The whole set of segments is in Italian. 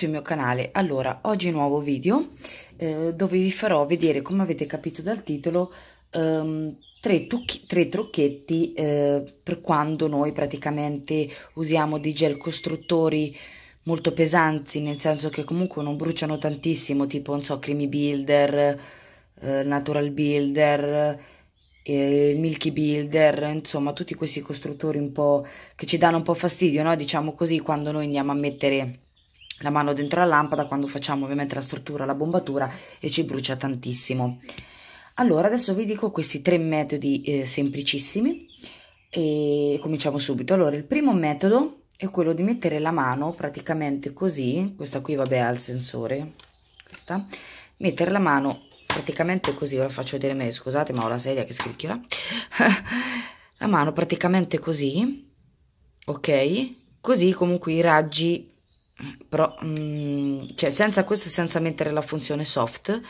sul mio canale allora oggi nuovo video eh, dove vi farò vedere come avete capito dal titolo ehm, tre, tre, trucchetti eh, per quando noi praticamente usiamo dei gel costruttori molto pesanti nel senso che comunque non bruciano tantissimo tipo non so creamy builder eh, natural builder il eh, Milky Builder, insomma tutti questi costruttori un po' che ci danno un po' fastidio, no? diciamo così, quando noi andiamo a mettere la mano dentro la lampada quando facciamo ovviamente la struttura, la bombatura e ci brucia tantissimo. Allora adesso vi dico questi tre metodi eh, semplicissimi e cominciamo subito. Allora il primo metodo è quello di mettere la mano praticamente così, questa qui vabbè ha il sensore, questa, mettere la mano praticamente così, ve ora faccio vedere meglio, scusate ma ho la sedia che scricchiola, la mano praticamente così, ok? Così comunque i raggi però mh, mm, cioè senza questo senza mettere la funzione soft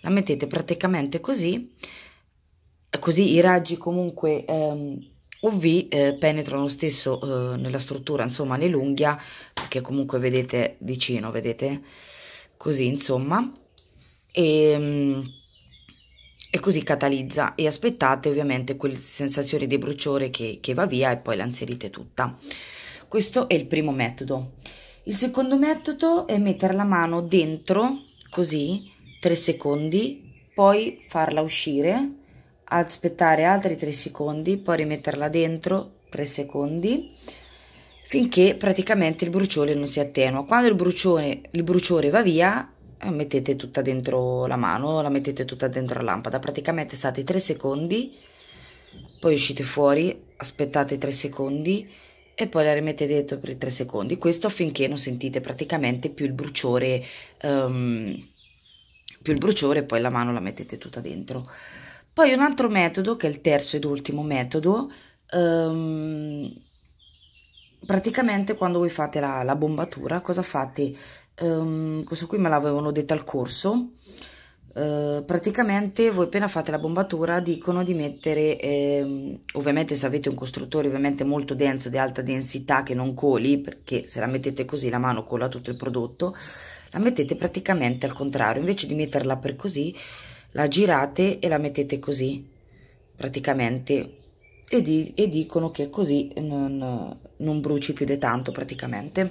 la mettete praticamente così così i raggi comunque ehm, UV eh, penetrano lo stesso eh, nella struttura insomma nell'unghia che comunque vedete vicino vedete così insomma e, mh, mm, e così catalizza e aspettate ovviamente quella sensazione di bruciore che, che va via e poi la inserite tutta questo è il primo metodo il secondo metodo è mettere la mano dentro, così, 3 secondi, poi farla uscire, aspettare altri 3 secondi, poi rimetterla dentro 3 secondi, finché praticamente il bruciore non si attenua. Quando il bruciore, il bruciore va via, eh, mettete tutta dentro la mano, la mettete tutta dentro la lampada, praticamente state 3 secondi, poi uscite fuori, aspettate 3 secondi, e poi la rimettete dentro per 3 secondi questo affinché non sentite praticamente più il bruciore um, più il bruciore e poi la mano la mettete tutta dentro poi un altro metodo che è il terzo ed ultimo metodo um, praticamente quando voi fate la, la bombatura cosa fate um, questo qui me l'avevano detto al corso eh, praticamente voi appena fate la bombatura dicono di mettere, eh, ovviamente se avete un costruttore ovviamente molto denso di alta densità che non coli, perché se la mettete così la mano cola tutto il prodotto, la mettete praticamente al contrario, invece di metterla per così la girate e la mettete così praticamente e, di, e dicono che così non, non bruci più di tanto praticamente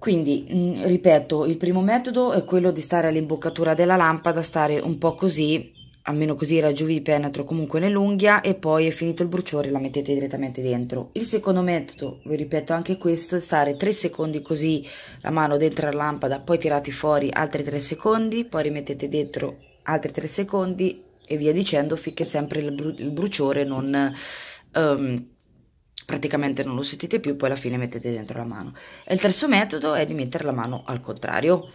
quindi, mm, ripeto, il primo metodo è quello di stare all'imboccatura della lampada, stare un po' così, almeno così i raggi di penetro comunque nell'unghia e poi è finito il bruciore la mettete direttamente dentro. Il secondo metodo, vi ripeto anche questo, è stare 3 secondi così la mano dentro la lampada, poi tirate fuori altri 3 secondi, poi rimettete dentro altri 3 secondi e via dicendo finché sempre il, bru il bruciore non... Um, praticamente non lo sentite più, poi alla fine mettete dentro la mano. E il terzo metodo è di mettere la mano al contrario.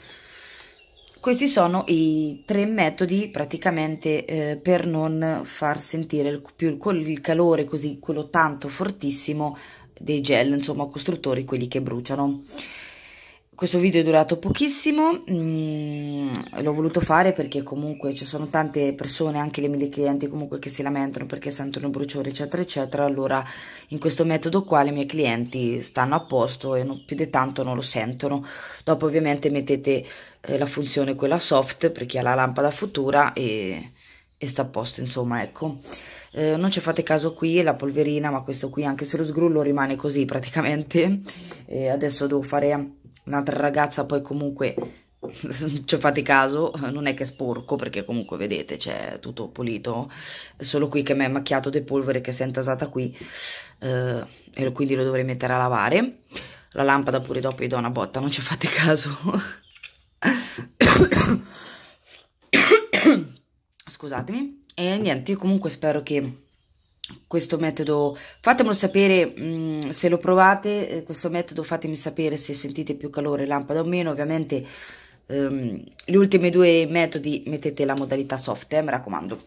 Questi sono i tre metodi praticamente eh, per non far sentire il, più il, il calore così, quello tanto fortissimo dei gel, insomma costruttori, quelli che bruciano questo video è durato pochissimo, mm, l'ho voluto fare perché comunque ci sono tante persone, anche le mie clienti comunque che si lamentano perché sentono bruciore eccetera eccetera, allora in questo metodo qua le mie clienti stanno a posto e non, più di tanto non lo sentono. Dopo ovviamente mettete eh, la funzione quella soft per chi ha la lampada futura e, e sta a posto insomma ecco. Eh, non ci fate caso qui, la polverina, ma questo qui anche se lo sgrullo rimane così praticamente. Mm. Eh, adesso devo fare un'altra ragazza poi comunque ci fate caso, non è che è sporco perché comunque vedete c'è tutto pulito, è solo qui che mi è macchiato di polvere che si è intasata qui eh, e quindi lo dovrei mettere a lavare. La lampada pure dopo gli do una botta, non ci fate caso. Scusatemi. E niente, io comunque spero che questo metodo fatemelo sapere mh, mm, se lo provate eh, questo metodo fatemi sapere se sentite più calore lampada o meno ovviamente ehm, gli ultimi due metodi mettete la modalità soft eh, mi raccomando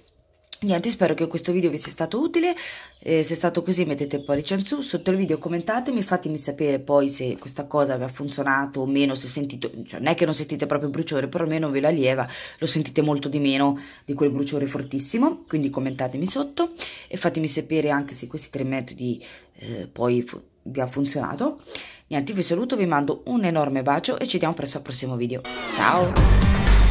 Niente, spero che questo video vi sia stato utile, eh, se è stato così mettete il pollice in su, sotto il video commentatemi, fatemi sapere poi se questa cosa vi ha funzionato o meno, se sentite, cioè non è che non sentite proprio il bruciore, però almeno ve la lieva, lo sentite molto di meno di quel bruciore fortissimo, quindi commentatemi sotto e fatemi sapere anche se questi tre metodi eh, poi vi ha funzionato. Niente, vi saluto, vi mando un enorme bacio e ci vediamo presto al prossimo video. Ciao!